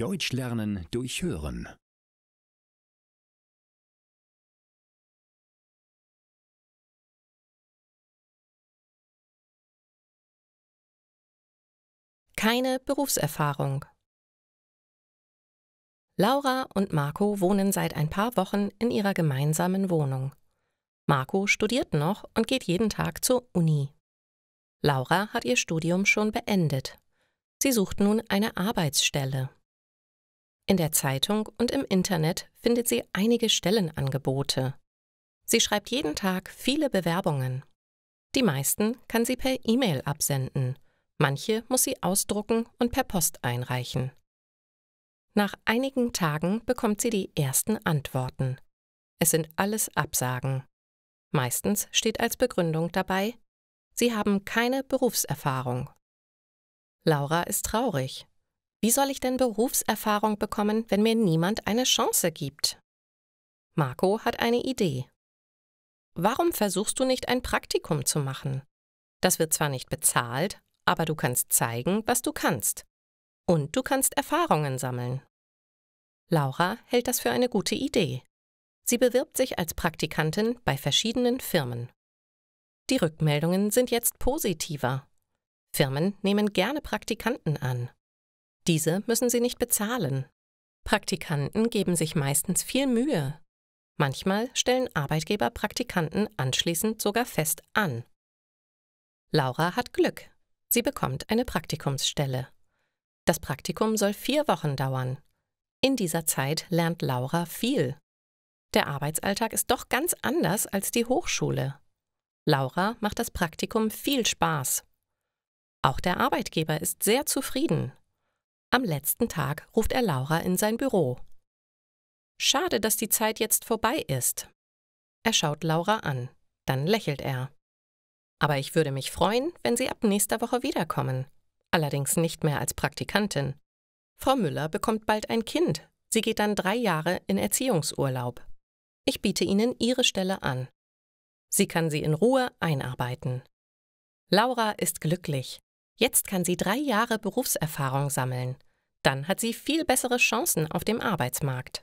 Deutsch lernen durch Hören. Keine Berufserfahrung. Laura und Marco wohnen seit ein paar Wochen in ihrer gemeinsamen Wohnung. Marco studiert noch und geht jeden Tag zur Uni. Laura hat ihr Studium schon beendet. Sie sucht nun eine Arbeitsstelle. In der Zeitung und im Internet findet sie einige Stellenangebote. Sie schreibt jeden Tag viele Bewerbungen. Die meisten kann sie per E-Mail absenden, manche muss sie ausdrucken und per Post einreichen. Nach einigen Tagen bekommt sie die ersten Antworten. Es sind alles Absagen. Meistens steht als Begründung dabei, sie haben keine Berufserfahrung. Laura ist traurig, wie soll ich denn Berufserfahrung bekommen, wenn mir niemand eine Chance gibt? Marco hat eine Idee. Warum versuchst du nicht ein Praktikum zu machen? Das wird zwar nicht bezahlt, aber du kannst zeigen, was du kannst. Und du kannst Erfahrungen sammeln. Laura hält das für eine gute Idee. Sie bewirbt sich als Praktikantin bei verschiedenen Firmen. Die Rückmeldungen sind jetzt positiver. Firmen nehmen gerne Praktikanten an. Diese müssen sie nicht bezahlen. Praktikanten geben sich meistens viel Mühe. Manchmal stellen Arbeitgeber Praktikanten anschließend sogar fest an. Laura hat Glück. Sie bekommt eine Praktikumsstelle. Das Praktikum soll vier Wochen dauern. In dieser Zeit lernt Laura viel. Der Arbeitsalltag ist doch ganz anders als die Hochschule. Laura macht das Praktikum viel Spaß. Auch der Arbeitgeber ist sehr zufrieden. Am letzten Tag ruft er Laura in sein Büro. Schade, dass die Zeit jetzt vorbei ist. Er schaut Laura an, dann lächelt er. Aber ich würde mich freuen, wenn Sie ab nächster Woche wiederkommen. Allerdings nicht mehr als Praktikantin. Frau Müller bekommt bald ein Kind. Sie geht dann drei Jahre in Erziehungsurlaub. Ich biete Ihnen Ihre Stelle an. Sie kann sie in Ruhe einarbeiten. Laura ist glücklich. Jetzt kann sie drei Jahre Berufserfahrung sammeln. Dann hat sie viel bessere Chancen auf dem Arbeitsmarkt.